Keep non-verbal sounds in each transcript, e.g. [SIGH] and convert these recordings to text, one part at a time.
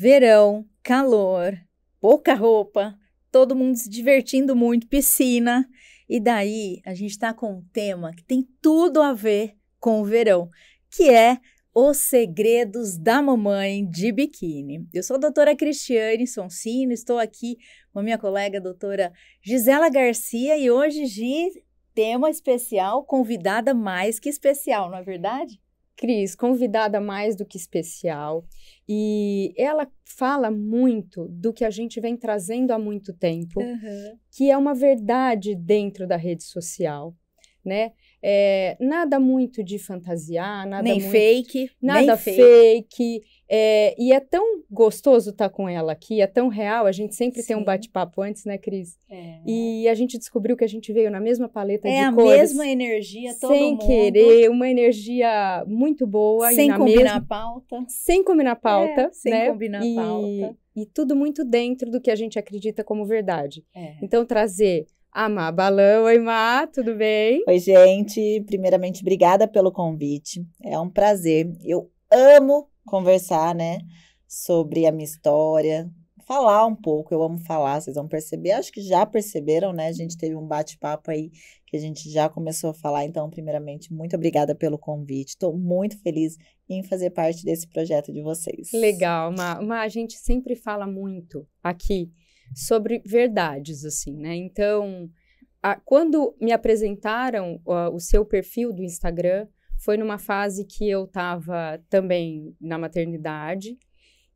verão, calor, pouca roupa, todo mundo se divertindo muito, piscina. E daí a gente está com um tema que tem tudo a ver com o verão, que é os Segredos da Mamãe de Biquíni. Eu sou a doutora Cristiane Sonsino, estou aqui com a minha colega a doutora Gisela Garcia e hoje, Gi, tema especial, convidada mais que especial, não é verdade? Cris, convidada mais do que especial, e ela fala muito do que a gente vem trazendo há muito tempo, uhum. que é uma verdade dentro da rede social, né? É, nada muito de fantasiar, nada nem muito, fake, nada fake. fake é, e é tão gostoso estar tá com ela aqui, é tão real. A gente sempre Sim. tem um bate-papo antes, né, Cris? É. E a gente descobriu que a gente veio na mesma paleta é de cores. É a mesma energia, todo sem mundo. querer, uma energia muito boa. Sem combinar mesma, pauta. Sem combinar é, pauta, né? Sem combinar e, pauta. E tudo muito dentro do que a gente acredita como verdade. É. Então trazer a ah, Má Balão. Oi, Má, tudo bem? Oi, gente. Primeiramente, obrigada pelo convite. É um prazer. Eu amo conversar, né, sobre a minha história, falar um pouco. Eu amo falar, vocês vão perceber. Acho que já perceberam, né? A gente teve um bate-papo aí que a gente já começou a falar. Então, primeiramente, muito obrigada pelo convite. Estou muito feliz em fazer parte desse projeto de vocês. Legal, Ma. a gente sempre fala muito aqui sobre verdades, assim, né? Então, a, quando me apresentaram a, o seu perfil do Instagram, foi numa fase que eu estava também na maternidade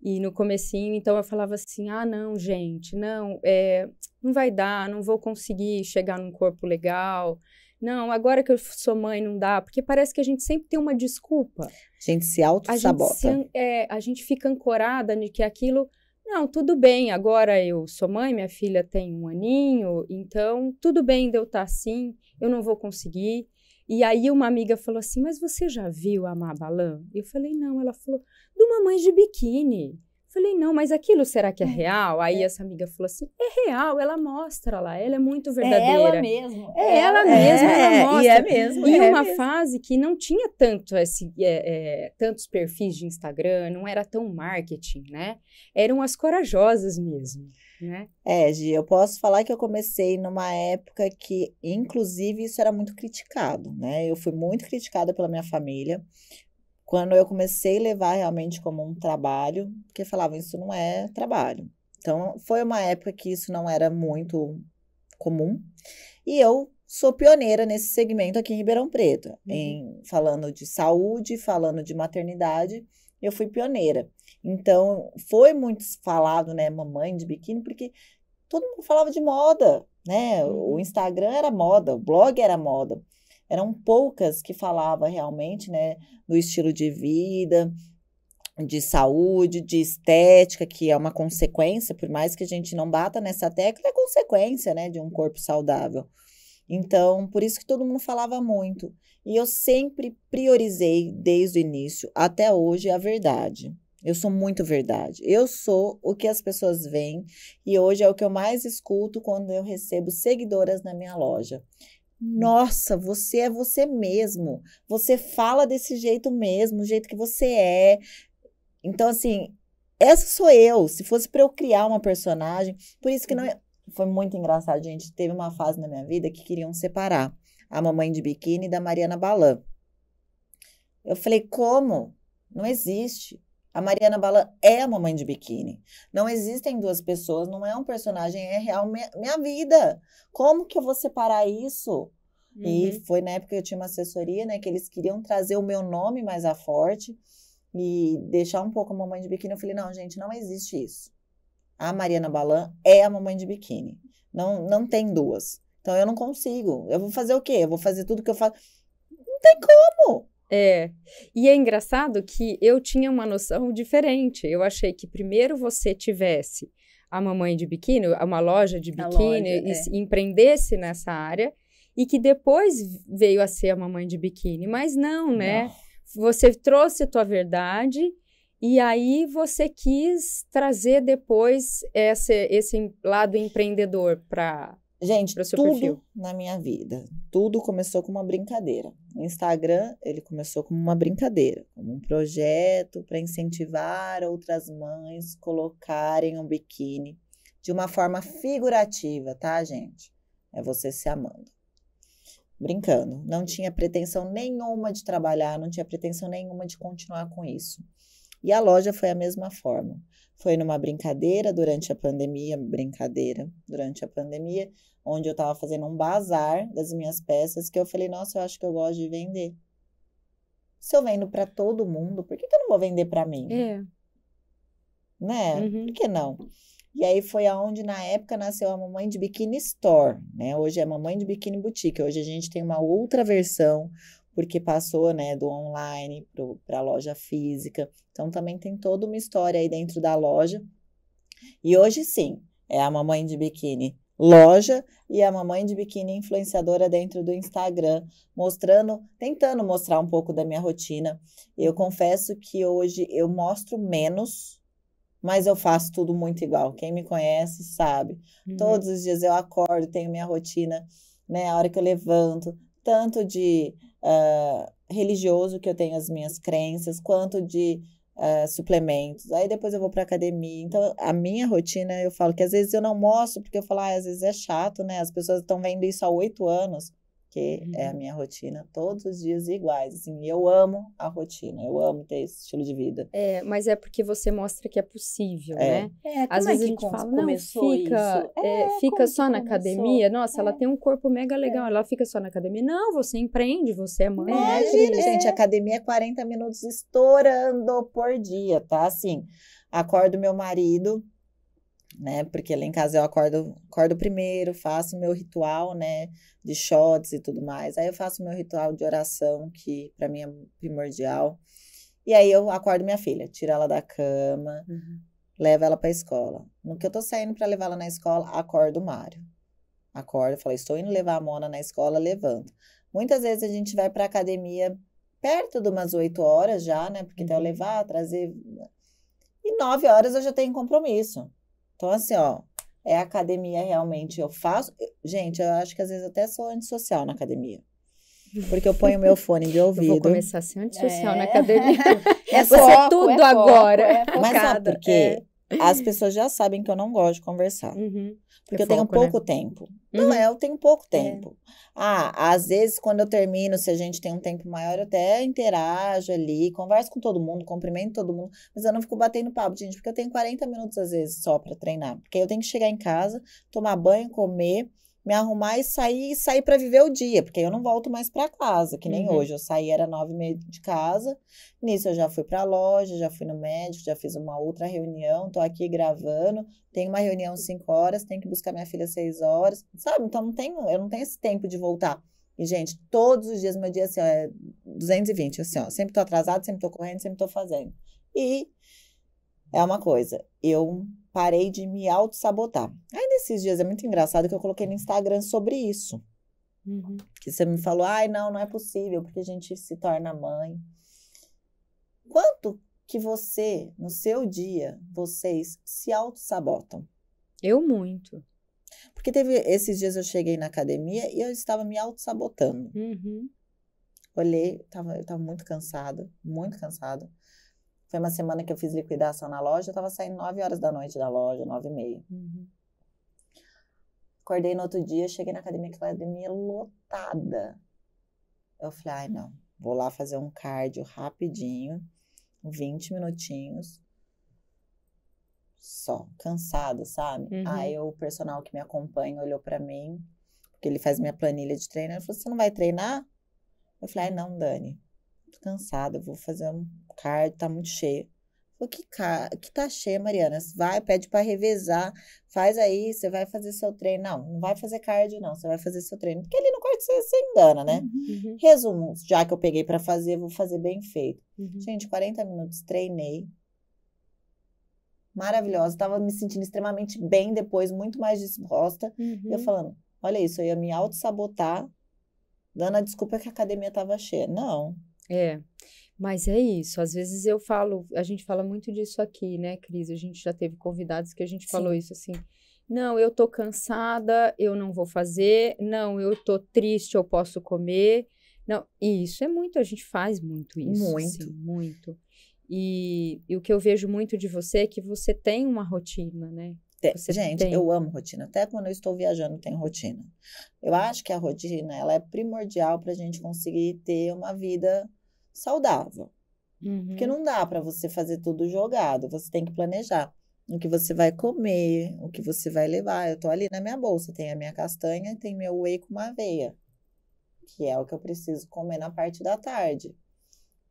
e no comecinho, então eu falava assim, ah, não, gente, não, é, não vai dar, não vou conseguir chegar num corpo legal, não, agora que eu sou mãe não dá, porque parece que a gente sempre tem uma desculpa. A gente se auto-sabota. A, gente é, a gente fica ancorada de que aquilo não, tudo bem, agora eu sou mãe, minha filha tem um aninho, então tudo bem de eu estar tá assim, eu não vou conseguir. E aí uma amiga falou assim, mas você já viu a Mabalan? Eu falei, não. Ela falou, de uma mãe de biquíni. Falei, não, mas aquilo será que é hum, real? Aí é. essa amiga falou assim: é real, ela mostra lá, ela é muito é verdadeira. É ela mesmo. É ela, é. ela mesma, é, ela mostra. E é mesmo. E é uma mesmo. fase que não tinha tanto esse, é, tantos perfis de Instagram, não era tão marketing, né? Eram as corajosas mesmo. Né? É, Gi, eu posso falar que eu comecei numa época que, inclusive, isso era muito criticado, né? Eu fui muito criticada pela minha família, quando eu comecei a levar realmente como um trabalho, porque falavam isso não é trabalho. Então foi uma época que isso não era muito comum. E eu sou pioneira nesse segmento aqui em Ribeirão Preto, uhum. em falando de saúde, falando de maternidade, eu fui pioneira. Então, foi muito falado, né, mamãe de biquíni, porque todo mundo falava de moda, né? Uhum. O Instagram era moda, o blog era moda eram poucas que falava realmente, né, do estilo de vida, de saúde, de estética, que é uma consequência, por mais que a gente não bata nessa tecla, é consequência, né, de um corpo saudável. Então, por isso que todo mundo falava muito. E eu sempre priorizei, desde o início até hoje, a verdade. Eu sou muito verdade. Eu sou o que as pessoas veem e hoje é o que eu mais escuto quando eu recebo seguidoras na minha loja. Hum. Nossa, você é você mesmo. Você fala desse jeito mesmo, o jeito que você é. Então, assim, essa sou eu. Se fosse para eu criar uma personagem, por isso que não é... foi muito engraçado, gente. Teve uma fase na minha vida que queriam separar a mamãe de biquíni da Mariana Balan. Eu falei, como? Não existe. A Mariana Bala é a mamãe de biquíni. Não existem duas pessoas, não é um personagem, é real minha, minha vida. Como que eu vou separar isso? Uhum. E foi na época que eu tinha uma assessoria, né, que eles queriam trazer o meu nome mais a forte e deixar um pouco a mamãe de biquíni. Eu falei: "Não, gente, não existe isso. A Mariana Balan é a mamãe de biquíni. Não não tem duas. Então eu não consigo. Eu vou fazer o quê? Eu vou fazer tudo que eu faço. Não tem como. É. E é engraçado que eu tinha uma noção diferente. Eu achei que primeiro você tivesse a mamãe de biquíni, uma loja de biquíni, loja, e é. empreendesse nessa área, e que depois veio a ser a mamãe de biquíni. Mas não, né? Não. Você trouxe a tua verdade e aí você quis trazer depois esse, esse lado empreendedor para Gente, tudo perfil. na minha vida, tudo começou com uma brincadeira. O Instagram, ele começou como uma brincadeira, como um projeto para incentivar outras mães colocarem um biquíni de uma forma figurativa, tá, gente? É você se amando. Brincando, não tinha pretensão nenhuma de trabalhar, não tinha pretensão nenhuma de continuar com isso. E a loja foi a mesma forma. Foi numa brincadeira durante a pandemia, brincadeira durante a pandemia, onde eu estava fazendo um bazar das minhas peças, que eu falei, nossa, eu acho que eu gosto de vender. Se eu vendo para todo mundo, por que, que, eu não vou vender para mim? É. Né? Uhum. Por que não? E aí foi aonde na época nasceu a Mamãe de Biquíni Store, né? Hoje é Mamãe de Biquíni Boutique. Hoje a gente tem uma outra versão, porque passou, né, do online para a loja física. Então também tem toda uma história aí dentro da loja. E hoje sim, é a Mamãe de Biquíni loja e a mamãe de biquíni influenciadora dentro do Instagram, mostrando, tentando mostrar um pouco da minha rotina. Eu confesso que hoje eu mostro menos, mas eu faço tudo muito igual. Quem me conhece sabe. Uhum. Todos os dias eu acordo, tenho minha rotina, né? A hora que eu levanto, tanto de uh, religioso que eu tenho as minhas crenças, quanto de uh, suplementos, aí depois eu vou para academia. Então, a minha rotina, eu falo que às vezes eu não mostro, porque eu falo, ah, às vezes é chato, né? As pessoas estão vendo isso há oito anos porque uhum. é a uhum. minha rotina todos os dias iguais. Assim, eu amo a rotina, eu amo ter esse estilo de vida. É, mas é porque você mostra que é possível, é. né? É, Às é vezes é a gente fala, não, fica, é, é, fica só na academia. Nossa, ela é. tem um corpo mega legal, ela fica só na academia. Não, você empreende, você é mãe. Né, imagina, gente, academia é 40 minutos estourando por dia, tá? Assim, acordo meu marido, né? Porque lá em casa eu acordo, acordo primeiro, faço meu ritual, né? De shots e tudo mais. Aí eu faço meu ritual de oração, que para mim é primordial. E aí eu acordo minha filha, tiro ela da cama, uhum. levo ela pra escola. No que eu tô saindo para levar ela na escola, acordo o Mário. Acordo, falo, estou indo levar a Mona na escola, levanto. Muitas vezes a gente vai pra academia perto de umas 8 horas já, né? Porque uhum. então eu levar, trazer. E 9 horas eu já tenho compromisso. Então, assim, ó, é academia realmente eu faço. Gente, eu acho que às vezes até sou antissocial na academia. Porque eu ponho meu fone de ouvido. [LAUGHS] Eu vou começar a ser antissocial é. na academia. [LAUGHS] É, é, é tudo agora. Foco, é Mas sabe por quê? É. As é. pessoas já sabem que eu não gosto de conversar. Uhum. Porque eu tenho foco, né? pouco né? tempo. Uhum. Não é, eu tenho pouco é. tempo. É. Ah, às vezes quando eu termino, se a gente tem um tempo maior, eu até interajo ali, converso com todo mundo, cumprimento todo mundo, mas eu não fico batendo papo, gente, porque eu tenho 40 minutos às vezes só para treinar. Porque eu tenho que chegar em casa, tomar banho, comer, me arrumar e sair, sair para viver o dia, porque eu não volto mais para casa, que nem uhum. hoje. Eu saí era nove e meia de casa, nisso eu já fui para a loja, já fui no médico, já fiz uma outra reunião, tô aqui gravando, tenho uma reunião cinco horas, tenho que buscar minha filha seis horas, sabe? Então não tenho, eu não tenho esse tempo de voltar. E, gente, todos os dias meu dia assim, ó, é 220, assim, ó, sempre tô atrasado, sempre tô correndo, sempre tô fazendo. E é uma coisa, eu parei de me auto-sabotar. Aí nesses dias é muito engraçado que eu coloquei no Instagram sobre isso. Uhum. Que você me falou, ai, não, não é possível, porque a gente se torna mãe. Quanto que você, no seu dia, vocês se auto-sabotam? Eu muito. Porque teve esses dias eu cheguei na academia e eu estava me auto-sabotando. Uhum. Olhei, tava, eu estava muito cansada, muito cansada. Foi uma semana que eu fiz liquidação na loja, eu tava saindo 9 horas da noite da loja, 9 e meia. Uhum. Acordei no outro dia, cheguei na academia, aquela academia lotada. Eu falei, ai não, vou lá fazer um cardio rapidinho, 20 minutinhos, só, cansada, sabe? Uhum. Aí o personal que me acompanha olhou para mim, porque ele faz minha planilha de treino, ele falou, você não vai treinar? Eu falei, ai não, Dani, tô cansada, vou fazer um card, tá muito cheio. Falei, que, que tá cheia, Mariana? Vai, pede para revezar, faz aí, você vai fazer seu treino. Não, não vai fazer card não, você vai fazer seu treino. Porque ali no quarto você, se engana, né? Uhum. uhum. Resumo, já que eu peguei para fazer, vou fazer bem feito. Uhum. Gente, 40 minutos, treinei, maravilhosa. Tava me sentindo extremamente bem depois, muito mais disposta. Uhum. E eu uhum. falando, olha isso, eu ia me auto-sabotar, dando a desculpa que a academia tava cheia. Não, é. Mas é isso, às vezes eu falo, a gente fala muito disso aqui, né, Cris? A gente já teve convidados que a gente Sim. falou isso assim. Não, eu tô cansada, eu não vou fazer. Não, eu tô triste, eu posso comer. Não, e isso é muito, a gente faz muito isso. Muito. Assim, muito. E, e, o que eu vejo muito de você é que você tem uma rotina, né? Você gente, tem. eu amo rotina. Até quando eu estou viajando, tem rotina. Eu acho que a rotina, ela é primordial para a gente conseguir ter uma vida saudável. Uhum. Porque não dá para você fazer tudo jogado, você tem que planejar o que você vai comer, o que você vai levar. Eu tô ali na minha bolsa, tem a minha castanha, tem meu whey com uma aveia, que é o que eu preciso comer na parte da tarde.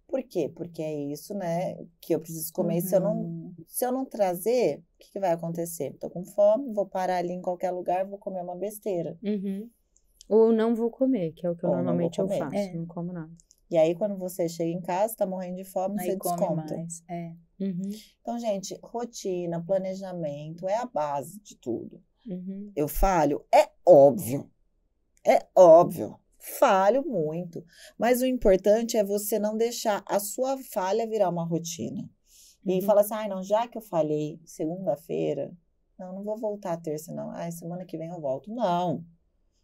Por quê? Porque é isso, né, que eu preciso comer. Uhum. Se, eu não, uhum. se eu não trazer, o que, que, vai acontecer? Tô com fome, vou parar ali em qualquer lugar, vou comer uma besteira. Uhum. Ou não vou comer, que é o que eu Ou normalmente eu faço, é. não como nada. E aí, quando você chega em casa, tá morrendo de fome, aí você desconta. Mais. É. Uhum. Então, gente, rotina, planejamento é a base de tudo. Uhum. Eu falho? É óbvio. É óbvio. Falho muito. Mas o importante é você não deixar a sua falha virar uma rotina. E uhum. falar assim: ai, ah, não, já que eu falhei segunda-feira, não, não vou voltar terça, não. Ai, semana que vem eu volto. Não.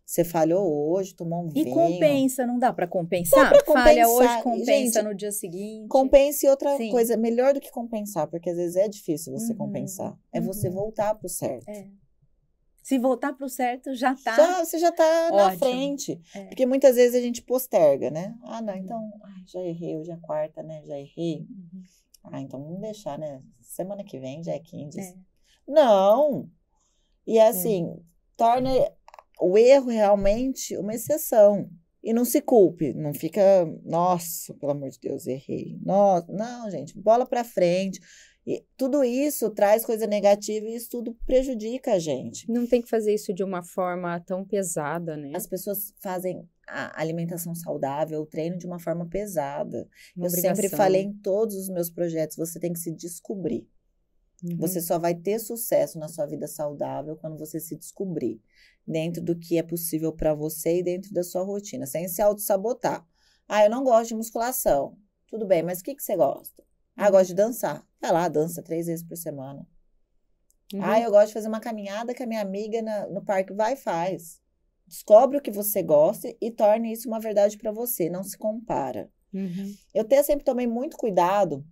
Você falhou hoje, tomou um e vinho. E compensa, não dá para compensar? Dá compensar? Falha hoje, compensa Gente, no dia seguinte. Compense e outra Sim. coisa, melhor do que compensar, porque às vezes é difícil você uhum, compensar. É uhum. você voltar para o certo. É. Se voltar para o certo, já está. Já, você já está na frente. É. Porque muitas vezes a gente posterga, né? Ah, não, uhum. então, ai, já errei, hoje é quarta, né? Já errei. Uhum. Ah, então vamos deixar, né? Semana que vem já é 15. É. Não! E é é. assim, torna o erro é realmente uma exceção. E não se culpe, não fica, nossa, pelo amor de Deus, errei. Nossa, não, gente, bola para frente. E tudo isso traz coisa negativa e isso tudo prejudica a gente. Não tem que fazer isso de uma forma tão pesada, né? As pessoas fazem a alimentação saudável, o treino de uma forma pesada. Uma Eu obrigação. sempre falei em todos os meus projetos, você tem que se descobrir. Uhum. Você só vai ter sucesso na sua vida saudável quando você se descobrir dentro do que é possível para você e dentro da sua rotina, sem se auto-sabotar. Ah, eu não gosto de musculação. Tudo bem, mas o que, que você gosta? Ah, eu uhum. gosto de dançar. Vai lá, dança três vezes por semana. Ah, uhum. Ah, eu gosto de fazer uma caminhada com a minha amiga na, no parque. Vai, faz. Descobre o que você gosta e torne isso uma verdade para você. Não se compara. Uhum. Eu tenho, sempre tomei muito cuidado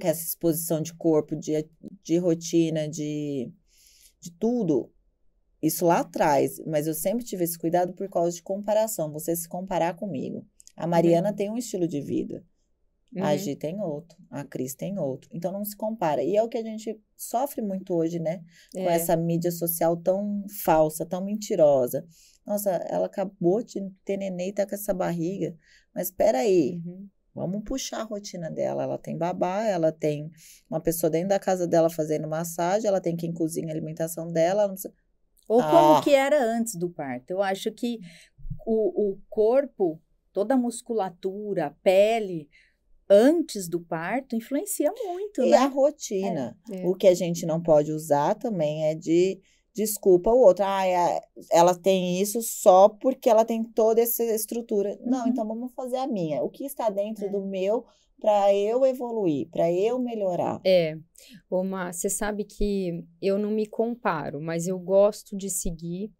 com essa exposição de corpo, de, de rotina, de, de tudo, isso lá atrás, mas eu sempre tive esse cuidado por causa de comparação, você se comparar comigo. A Mariana uhum. tem um estilo de vida. Uhum. A Gi tem outro, a Cris tem outro. Então não se compara. E é o que a gente sofre muito hoje, né? É. Com essa mídia social tão falsa, tão mentirosa. Nossa, ela acabou de ter neném e tá com essa barriga. Mas peraí, uhum. vamos puxar a rotina dela. Ela tem babá, ela tem uma pessoa dentro da casa dela fazendo massagem, ela tem quem cozinha a alimentação dela. Ela não precisa ou ah. como que era antes do parto. Eu acho que o, o corpo, toda a musculatura, a pele, antes do parto influencia muito, e é né? a rotina. É, é. O que a gente não pode usar também é de desculpa o outro. Ah, ela tem isso só porque ela tem toda essa estrutura. Não, uhum. então vamos fazer a minha. O que está dentro é. do meu para eu evoluir, para eu melhorar? É. Uma, você sabe que eu não me comparo, mas eu gosto de seguir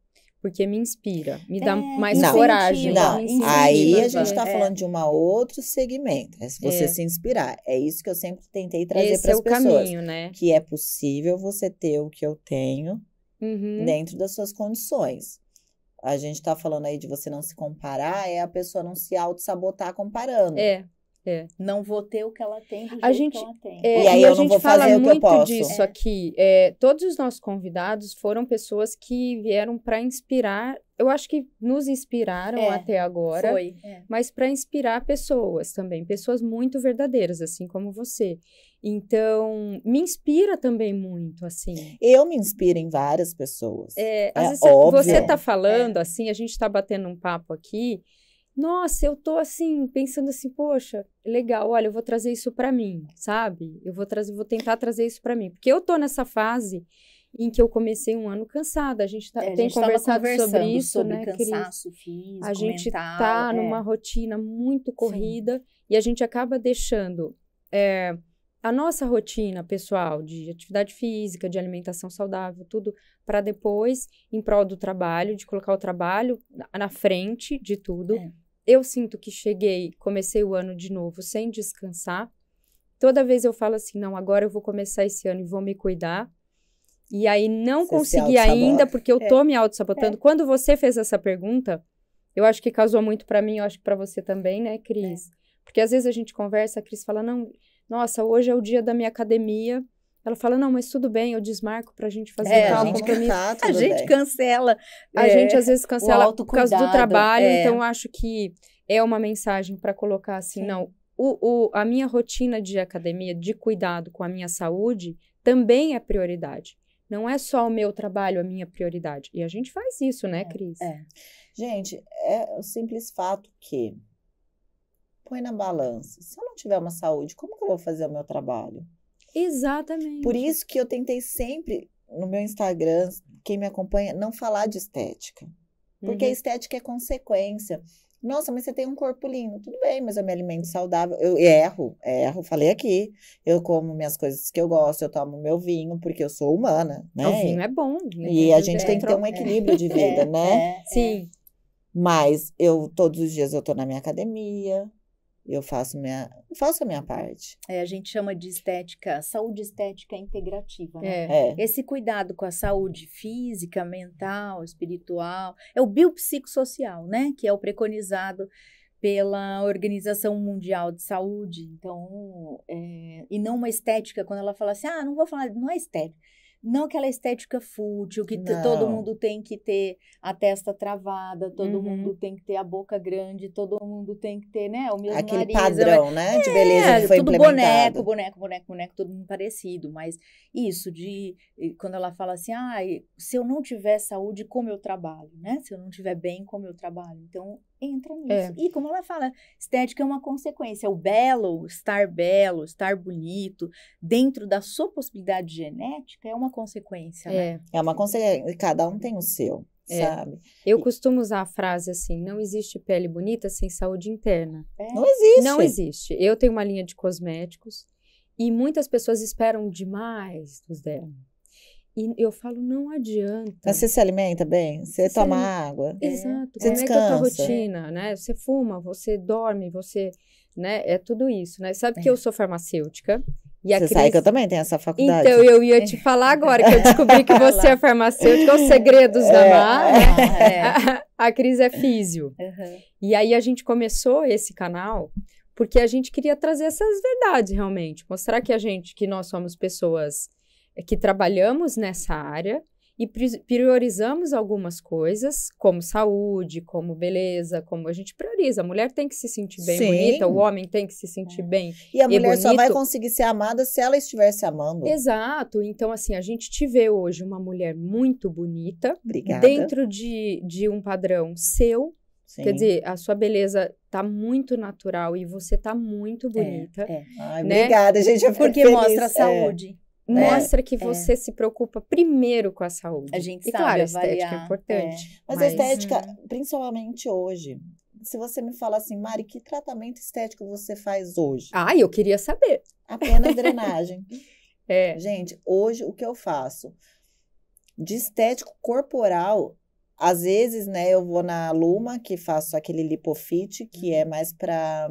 porque me inspira, me dá é, mais não, coragem. Não, aí a gente está é. falando de um outro segmento, é você é. se inspirar. É isso que eu sempre tentei trazer para as pessoas. é o pessoas, caminho, né? Que é possível você ter o que eu tenho, uhum. dentro das suas condições. A gente tá falando aí de você não se comparar, é a pessoa não se auto-sabotar comparando. É. É. Não vou ter o que ela tem do a jeito gente, que ela tem. É, e aí e eu a gente vou fala fazer muito o que eu posso. disso é. aqui. É, todos os nossos convidados foram pessoas que vieram para inspirar. Eu acho que nos inspiraram é. até agora, foi. É. mas para inspirar pessoas também, pessoas muito verdadeiras, assim como você. Então, me inspira também muito, assim. Eu me inspiro em várias pessoas. É, às vezes óbvio. você está falando, assim, a gente está batendo um papo aqui nossa, eu tô assim, pensando assim, poxa, legal, olha, eu vou trazer isso para mim, sabe? Eu vou trazer, vou tentar trazer isso para mim, porque eu tô nessa fase em que eu comecei um ano cansada. A gente, tá, é, a tem gente conversado sobre isso, sobre né, cansaço Cris? físico, A gente mental, tá é. numa rotina muito corrida Sim. e a gente acaba deixando é, a nossa rotina pessoal de atividade física, de alimentação saudável, tudo para depois, em prol do trabalho, de colocar o trabalho na frente de tudo. É eu sinto que cheguei, comecei o ano de novo sem descansar. Toda vez eu falo assim, não, agora eu vou começar esse ano e vou me cuidar. E aí não você consegui ainda, porque eu é. tô me auto-sabotando. É. Quando você fez essa pergunta, eu acho que causou muito para mim, eu acho que para você também, né, Cris? É. Porque às vezes a gente conversa, a Cris fala, não, nossa, hoje é o dia da minha academia ela fala, não, mas tudo bem, eu desmarco pra gente fazer é, tal a gente compromisso. Tá, [LAUGHS] a gente cancela. A é, gente às vezes cancela por causa do trabalho, é. então acho que é uma mensagem para colocar assim, Sim. não, o, o, a minha rotina de academia, de cuidado com a minha saúde, também é prioridade. Não é só o meu trabalho a minha prioridade. E a gente faz isso, né, é, Cris? É. Gente, é o simples fato que põe na balança. Se eu não tiver uma saúde, como que eu vou fazer o meu trabalho? Exatamente. Por isso que eu tentei sempre, no meu Instagram, quem me acompanha, não falar de estética. Porque uhum. a estética é consequência. Nossa, mas você tem um corpo lindo. Tudo bem, mas eu me alimento saudável. Eu erro, erro, falei aqui. Eu como minhas coisas que eu gosto, eu tomo meu vinho, porque eu sou humana, né? O vinho é bom. É e a gente tem que ter um equilíbrio é, de [LAUGHS] vida, é, né? É, é. Sim. Mas eu, todos os dias, eu tô na minha academia, eu faço minha faço a minha parte. É, a gente chama de estética, saúde estética integrativa, né? É. É. Esse cuidado com a saúde física, mental, espiritual, é o biopsicossocial, né? Que é o preconizado pela Organização Mundial de Saúde. Então, é, e não uma estética, quando ela fala assim, ah, não vou falar, não é estética não aquela estética fútil, que todo mundo tem que ter a testa travada, todo uhum. mundo tem que ter a boca grande, todo mundo tem que ter, né, o mesmo Aquele nariz, padrão, mas... né, de é, beleza que foi tudo implementado. boneco, boneco, boneco, boneco, todo mundo parecido. Mas isso de, quando ela fala assim, ah, se eu não tiver saúde, como eu trabalho, né? Se eu não tiver bem, como eu trabalho? Então, entra é. nisso. É. E como ela fala, estética é uma consequência. O belo, estar belo, estar bonito, dentro da sua possibilidade genética, é uma consequência, né? é. Né? É uma consequência. Cada um tem o seu, é. sabe? Eu e... costumo usar a frase assim: não existe pele bonita sem saúde interna. É. Não existe. Não existe. Eu tenho uma linha de cosméticos e muitas pessoas esperam demais dos dermos. E eu falo, não adianta. Mas você se alimenta bem? Você, você toma alimenta. água? Exato. Você Como descansa. é que é a tua rotina, né? Você fuma, você dorme, você... Né? É tudo isso, né? Sabe é. que eu sou farmacêutica. E você Cris... sabe que eu também tenho essa faculdade. Então, eu ia te falar agora que eu descobri que [LAUGHS] você é farmacêutica, os segredos é, da Mar. É, é. [LAUGHS] a Cris é físio. Uhum. E aí a gente começou esse canal porque a gente queria trazer essas verdades realmente, mostrar que a gente, que nós somos pessoas é que trabalhamos nessa área e priorizamos algumas coisas, como saúde, como beleza, como a gente prioriza. A mulher tem que se sentir bem Sim. bonita, o homem tem que se sentir é. bem. E a e mulher bonito. só vai conseguir ser amada se ela estiver se amando. Exato. Então, assim, a gente te vê hoje uma mulher muito bonita, Obrigada. dentro de, de um padrão seu. Sim. Quer dizer, a sua beleza tá muito natural e você tá muito é, bonita. É, é. Ai, né? Obrigada, gente. Porque feliz. mostra a é. saúde. Né? mostra que é. você se preocupa primeiro com a saúde. A gente e sabe claro, a estética avaliar, é importante. Mas, é. mas a estética, hum. principalmente hoje, se você me fala assim, Mari, que tratamento estético você faz hoje? Ah, eu queria saber. Apenas drenagem. [LAUGHS] é. Gente, hoje o que eu faço? De estético corporal, às vezes, né, eu vou na Luma, que faço aquele lipofit, que é uhum. mais para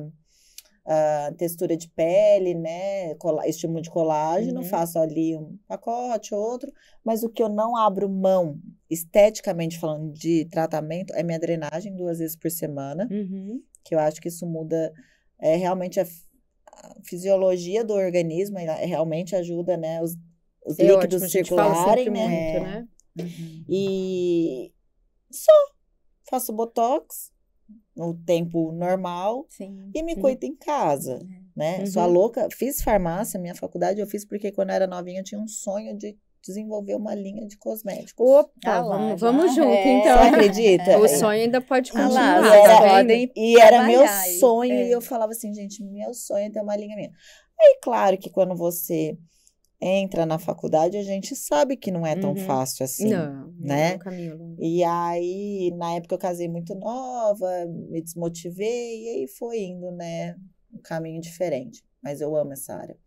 a textura de pele, né? estímulo de colágeno, uhum. faço ali um pacote, outro, mas o que eu não abro mão, esteticamente falando de tratamento, é minha drenagem duas vezes por semana, uhum. que eu acho que isso muda é, realmente a, a fisiologia do organismo, é, realmente ajuda, né? Os, os é líquidos ótimo, circularem, né? Muito, né? É. Uhum. E só faço botox, no tempo normal Sim. e me cuido em casa, é. né? Uhum. Sou a louca, fiz farmácia, minha faculdade eu fiz porque quando eu era novinha eu tinha um sonho de desenvolver uma linha de cosméticos. Opa, ah, lá, vamos, junto, é. então. Você acredita? O é. sonho ainda pode continuar. Ah, lá, tá era, e era meu sonho, é. e eu falava assim, gente, meu sonho é ter uma linha minha. Aí, claro que quando você entra na faculdade, a gente sabe que não é tão uhum. fácil assim. Não, é né? Não, e aí, na época eu casei muito nova, me desmotivei, e aí foi indo, né? Um caminho diferente. Mas eu amo essa área.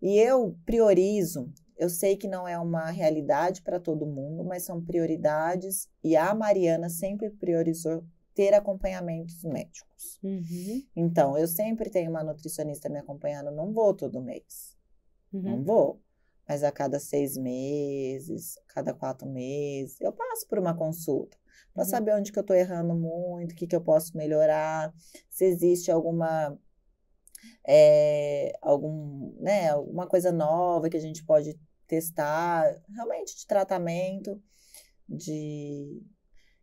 E eu priorizo, eu sei que não é uma realidade para todo mundo, mas são prioridades, e a Mariana sempre priorizou ter acompanhamentos médicos. Uhum. Então, eu sempre tenho uma nutricionista me acompanhando, não vou todo mês Uhum. Não vou. Mas a cada seis meses, cada quatro meses, eu passo por uma consulta para uhum. saber onde que eu estou errando muito, o que, que eu posso melhorar, se existe alguma é, algum, né, alguma coisa nova que a gente pode testar, realmente de tratamento, de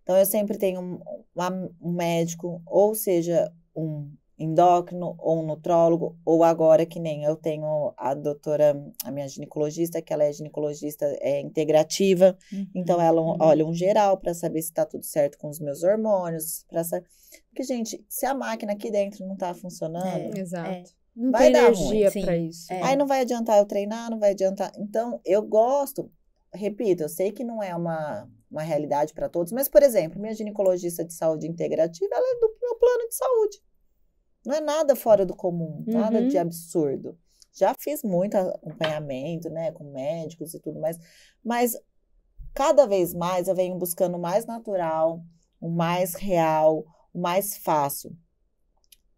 então eu sempre tenho um, um médico, ou seja, um endócrino ou um nutrólogo, ou agora que nem eu tenho a doutora, a minha ginecologista, que ela é ginecologista é, integrativa, uhum. então ela uhum. olha um geral para saber se tá tudo certo com os meus hormônios, para saber... Porque, gente, se a máquina aqui dentro não tá funcionando... É, exato. É. Não vai dar energia para isso. É. Aí não vai adiantar eu treinar, não vai adiantar... Então, eu gosto, repito, eu sei que não é uma uma realidade para todos, mas, por exemplo, minha ginecologista de saúde integrativa, ela é do meu plano de saúde. Não é nada fora do comum, uhum. nada de uhum. absurdo. Já fiz muito acompanhamento, né, com médicos e tudo mais, mas cada vez mais eu venho buscando o mais natural, o mais real, o mais fácil.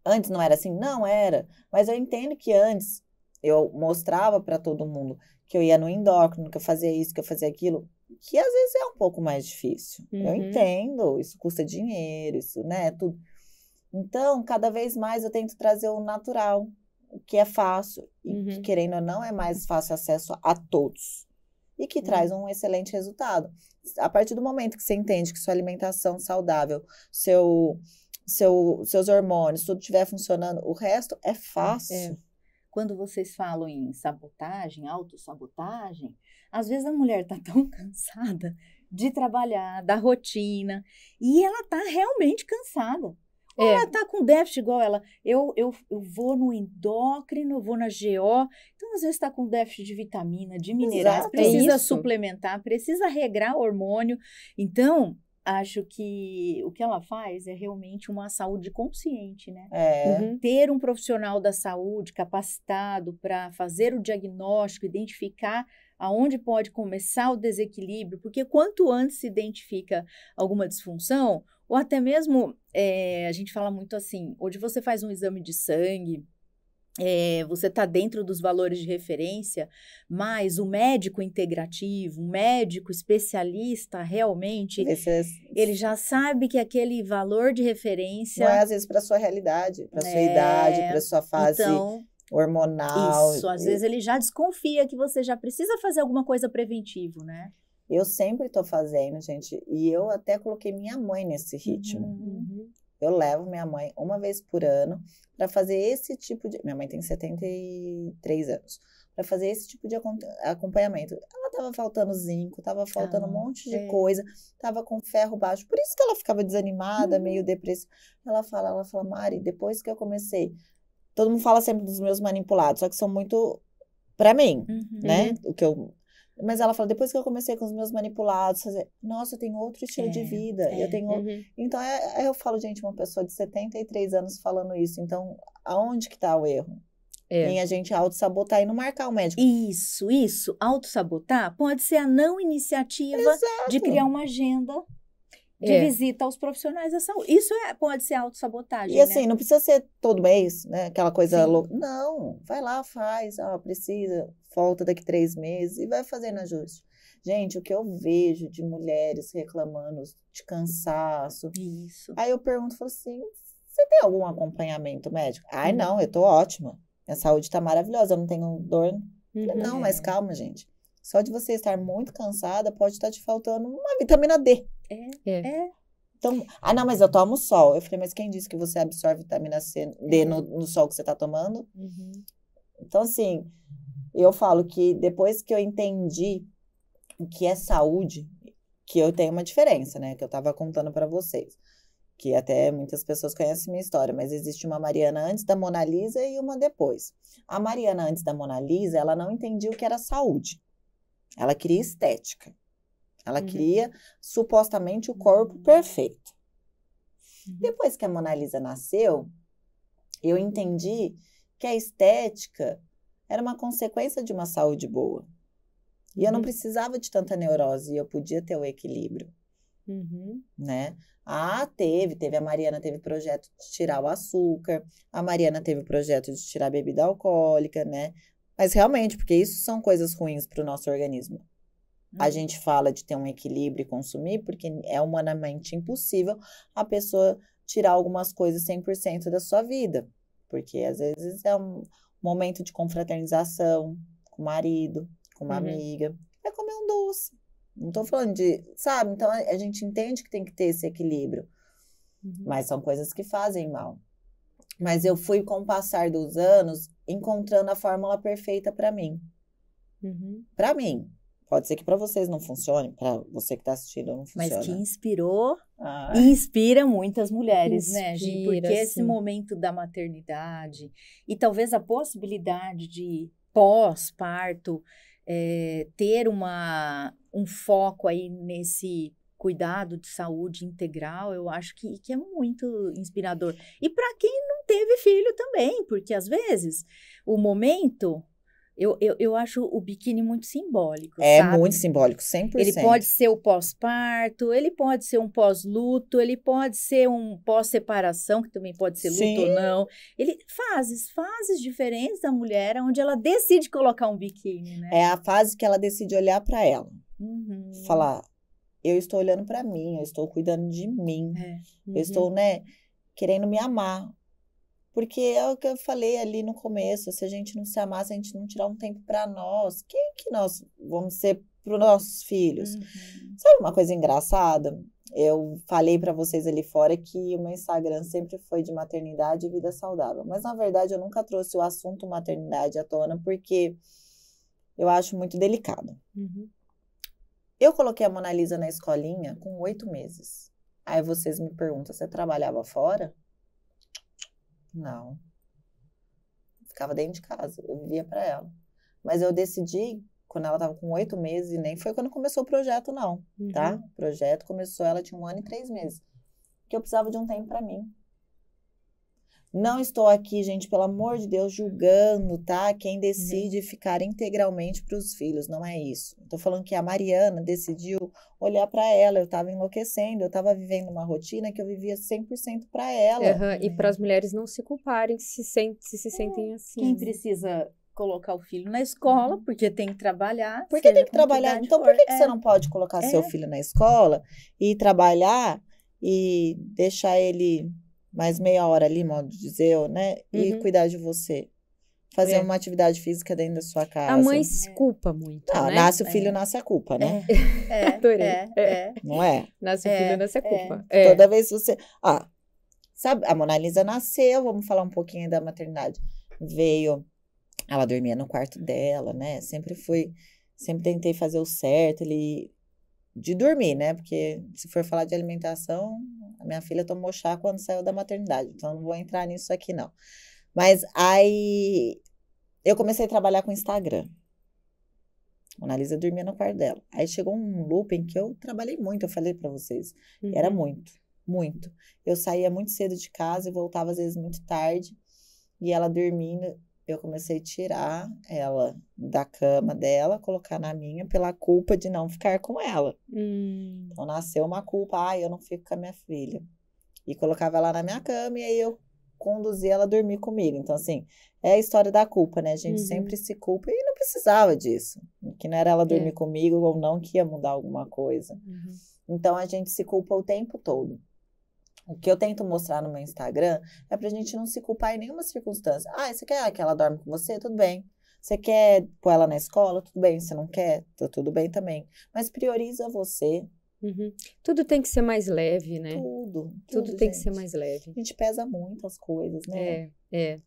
Antes não era assim? Não era. Mas eu entendo que antes eu mostrava para todo mundo que eu ia no endócrino, que eu fazia isso, que eu fazia aquilo, que às vezes é um pouco mais difícil. Uhum. Eu entendo, isso custa dinheiro, isso, né, tudo. Então, cada vez mais eu tento trazer o natural, o que é fácil e uhum. que, querendo ou não, é mais fácil acesso a todos e que uhum. traz um excelente resultado. A partir do momento que você entende que sua alimentação saudável, seu, seu, seus hormônios, tudo estiver funcionando, o resto é, é. fácil. É. Quando vocês falam em sabotagem, autossabotagem, às vezes a mulher está tão [LAUGHS] cansada de trabalhar, da rotina, e ela está realmente cansada. É. Ela está com déficit igual ela. Eu, eu, eu vou no endócrino, vou na GO. Então, às vezes, está com déficit de vitamina, de minerais, Exato, é precisa é suplementar, precisa regrar hormônio. Então, acho que o que ela faz é realmente uma saúde consciente, né? É. Uhum. Ter um profissional da saúde capacitado para fazer o diagnóstico, identificar aonde pode começar o desequilíbrio, porque quanto antes se identifica alguma disfunção, ou até mesmo, é, a gente fala muito assim, onde você faz um exame de sangue, é, você está dentro dos valores de referência, mas o médico integrativo, o médico especialista realmente, ele já sabe que aquele valor de referência. Não é às vezes para sua realidade, para é... sua idade, para sua fase. Então, hormonal. Isso, às e... vezes ele já desconfia que você já precisa fazer alguma coisa preventivo, né? Eu sempre estou fazendo, gente, e eu até coloquei minha mãe nesse ritmo. Uhum. Eu levo minha mãe uma vez por ano para fazer esse tipo de. Minha mãe tem 73 anos. Para fazer esse tipo de acompanhamento. Ela tava faltando zinco, tava faltando ah, um monte de é. coisa, tava com ferro baixo. Por isso que ela ficava desanimada, uhum. meio depressa. Ela fala, ela fala, Mari, depois que eu comecei. Todo mundo fala sempre dos meus manipulados, só que são muito para mim, uhum. né? Uhum. O que eu mas ela fala, depois que eu comecei com os meus manipulados, fazer, nossa, eu tenho outro estilo é, de vida, é, eu tenho uhum. Então, é, é, eu falo, gente, uma pessoa de 73 anos falando isso, então, aonde que tá o erro? É. Em a gente auto-sabotar e não marcar o médico. Isso, isso. Auto-sabotar pode ser a não iniciativa Exato. de criar uma agenda de é. visita aos profissionais da saúde. Isso é, pode ser autossabotagem. E né? assim, não precisa ser todo mês, né? Aquela coisa Sim. louca. Não, vai lá, faz, ó, precisa, falta daqui três meses e vai fazendo ajuste. Gente, o que eu vejo de mulheres reclamando de cansaço. Isso. Aí eu pergunto, falo assim, você tem algum acompanhamento médico? Ai, uhum. não, eu tô ótima. Minha saúde tá maravilhosa, eu não tenho dor. Uhum. não, mas calma, gente. Só de você estar muito cansada pode estar tá te faltando uma vitamina D. É. É. é. Então, ah, não, mas eu tomo sol. Eu falei, mas quem disse que você absorve vitamina C, D é. no, no sol que você tá tomando? Uhum. Então, assim, eu falo que depois que eu entendi o que é saúde, que eu tenho uma diferença, né? Que eu tava contando para vocês. Que até muitas pessoas conhecem minha história, mas existe uma Mariana antes da Mona Lisa e uma depois. A Mariana antes da Mona Lisa, ela não entendia o que era saúde. Ela queria estética. Ela uhum. queria supostamente o corpo perfeito. Uhum. Depois que a Mona Lisa nasceu, eu entendi que a estética era uma consequência de uma saúde boa. E uhum. eu não uhum. precisava de tanta neurose, eu podia ter o equilíbrio. Uhum. Né? Ah, teve, teve. A Mariana teve projeto de tirar o açúcar, a Mariana teve projeto de tirar a bebida alcoólica, né? Mas realmente, porque isso são coisas ruins para o nosso organismo. A uhum. gente fala de ter um equilíbrio e consumir, porque é humanamente impossível a pessoa tirar algumas coisas 100% da sua vida. Porque às vezes é um momento de confraternização com o marido, com uma uhum. amiga. é comer um doce. Não tô falando de. Sabe? Então a gente entende que tem que ter esse equilíbrio. Uhum. Mas são coisas que fazem mal. Mas eu fui, com o passar dos anos, encontrando a fórmula perfeita para mim. Uhum. Para mim. Pode ser que para vocês não funcione, para você que está assistindo não funcione. Mas que inspirou e inspira muitas mulheres, né, inspira, né, Porque sim. esse momento da maternidade e talvez a possibilidade de pós-parto é, ter uma, um foco aí nesse cuidado de saúde integral, eu acho que, que é muito inspirador. E para quem não teve filho também, porque às vezes o momento eu, eu, eu acho o biquíni muito simbólico. É sabe? muito simbólico, 100%. Ele pode ser o pós-parto, ele pode ser um pós-luto, ele pode ser um pós-separação, que também pode ser luto Sim. ou não. Ele fases, fases diferentes da mulher, onde ela decide colocar um biquíni. Né? É a fase que ela decide olhar para ela. Uhum. Falar, eu estou olhando para mim, eu estou cuidando de mim, é. uhum. eu estou, uhum. né, querendo me amar. Porque é o que eu falei ali no começo, se a gente não se amar, se a gente não tirar um tempo para nós, quem que nós vamos ser para os nossos filhos? Uhum. Sabe uma coisa engraçada? Eu falei para vocês ali fora que o meu Instagram sempre foi de maternidade e vida saudável, mas na verdade eu nunca trouxe o assunto maternidade à tona porque eu acho muito delicado. Uhum. Eu coloquei a Mona Lisa na escolinha com oito meses. Aí vocês me perguntam, você trabalhava fora? Não. ficava dentro de casa, eu vivia para ela. Mas eu decidi, quando ela tava com oito meses, e nem foi quando começou o projeto, não, tá? uhum. tá? O projeto começou, ela tinha um ano e três meses. Que eu precisava de um tempo para mim. Não estou aqui, gente, pelo amor de Deus, julgando, tá? Quem uhum. decide uhum. ficar integralmente para os filhos, não é isso. Estou falando que a Mariana decidiu olhar para ela. Eu estava enlouquecendo, eu estava vivendo uma rotina que eu vivia 100% para ela. Uhum. E é. para as mulheres não se culparem se, sente, se, se sentem é. assim. Quem né? precisa colocar o filho na escola, uhum. porque tem que trabalhar. Porque tem que trabalhar. Então, por que, que você é. não pode colocar seu é. filho na escola e trabalhar e deixar ele mais meia hora ali, modo de dizer, né? E uhum. cuidar de você. Fazer é. uma atividade física dentro da sua casa. A mãe se culpa muito. Ah, né? nasce o é. filho, é. nasce a culpa, né? É. é [LAUGHS] Adorei. É, Não é? Nasce o filho, nasce a culpa. Toda vez que você. Ah, sabe, a Mona Lisa nasceu, vamos falar um pouquinho da maternidade. Veio. Ela dormia no quarto dela, né? Sempre fui. Sempre tentei fazer o certo. Ele de dormir, né? Porque se for falar de alimentação, a minha filha tomou chá quando saiu da maternidade, então não vou entrar nisso aqui não. Mas aí eu comecei a trabalhar com Instagram. A Analisa dormia no quarto dela. Aí chegou um looping que eu trabalhei muito, eu falei para vocês. Uhum. Era muito, muito. Eu saía muito cedo de casa e voltava às vezes muito tarde. E ela dormindo, eu comecei a tirar ela da cama dela, colocar na minha, pela culpa de não ficar com ela. Hum. Então nasceu uma culpa, ah, eu não fico com a minha filha. E colocava ela na minha cama e aí eu conduzia ela a dormir comigo. Então, assim, é a história da culpa, né? A gente uhum. sempre se culpa e não precisava disso. Que não era ela dormir é. comigo ou não que ia mudar alguma coisa. Uhum. Então, a gente se culpa o tempo todo. O que eu tento mostrar no meu Instagram é pra gente não se culpar em nenhuma circunstância. Ah, você quer que ela dorme com você? Tudo bem. Você quer pôr ela na escola? Tudo bem. Você não quer? Tá tudo bem também. Mas prioriza você. Uhum. Tudo tem que ser mais leve, né? Tudo. Tudo, tudo tem gente. que ser mais leve. A gente pesa muito as coisas, né? É, é.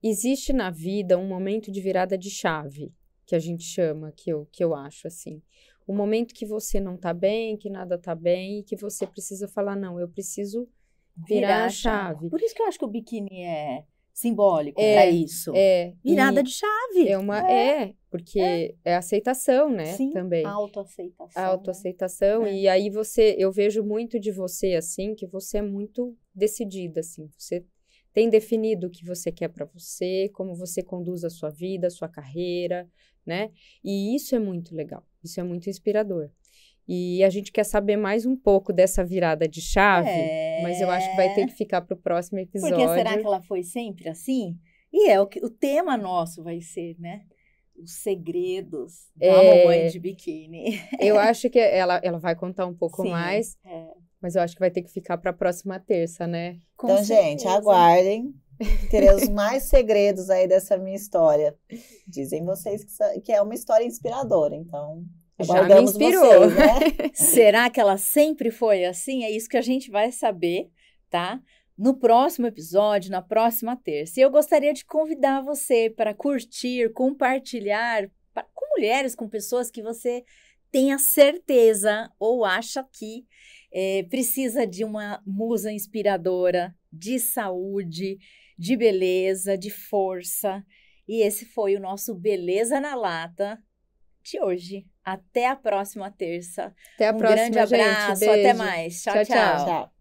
Existe na vida um momento de virada de chave, que a gente chama, que eu, que eu acho assim o momento que você não tá bem, que nada tá bem e que você precisa falar não, eu preciso virar, virar a chave. Por isso que eu acho que o biquíni é simbólico é, isso. É. Virada de chave. É uma é, é porque é. é. aceitação, né, Sim, também. autoaceitação. Né. Autoaceitação né? e aí você eu vejo muito de você assim, que você é muito decidida assim, você tem definido o que você quer para você, como você conduz a sua vida, a sua carreira, né? E isso é muito legal, isso é muito inspirador. E a gente quer saber mais um pouco dessa virada de chave, é... mas eu acho que vai é. ter que ficar para o próximo episódio. Porque será que ela foi sempre assim? E é o que o tema nosso vai ser, né? Os segredos da é... mamãe de biquíni. Eu [LAUGHS] acho que ela, ela vai contar um pouco Sim, mais, é. mas eu acho que vai ter que ficar para a próxima terça, né? Com então, certeza. gente, aguardem. Teremos mais [LAUGHS] segredos aí dessa minha história. Dizem vocês que, que é uma história inspiradora, então já me inspirou. né? [LAUGHS] Será que ela sempre foi assim? É isso que a gente vai saber, tá? no próximo episódio, na próxima terça. E eu gostaria de convidar você para curtir, compartilhar com mulheres, com pessoas que você tenha certeza ou acha que é, precisa de uma musa inspiradora, de saúde, de beleza, de força. E esse foi o nosso Beleza na Lata de hoje. Até a próxima terça. Até a um próxima, grande abraço, gente. até mais. tchau. tchau. tchau. tchau.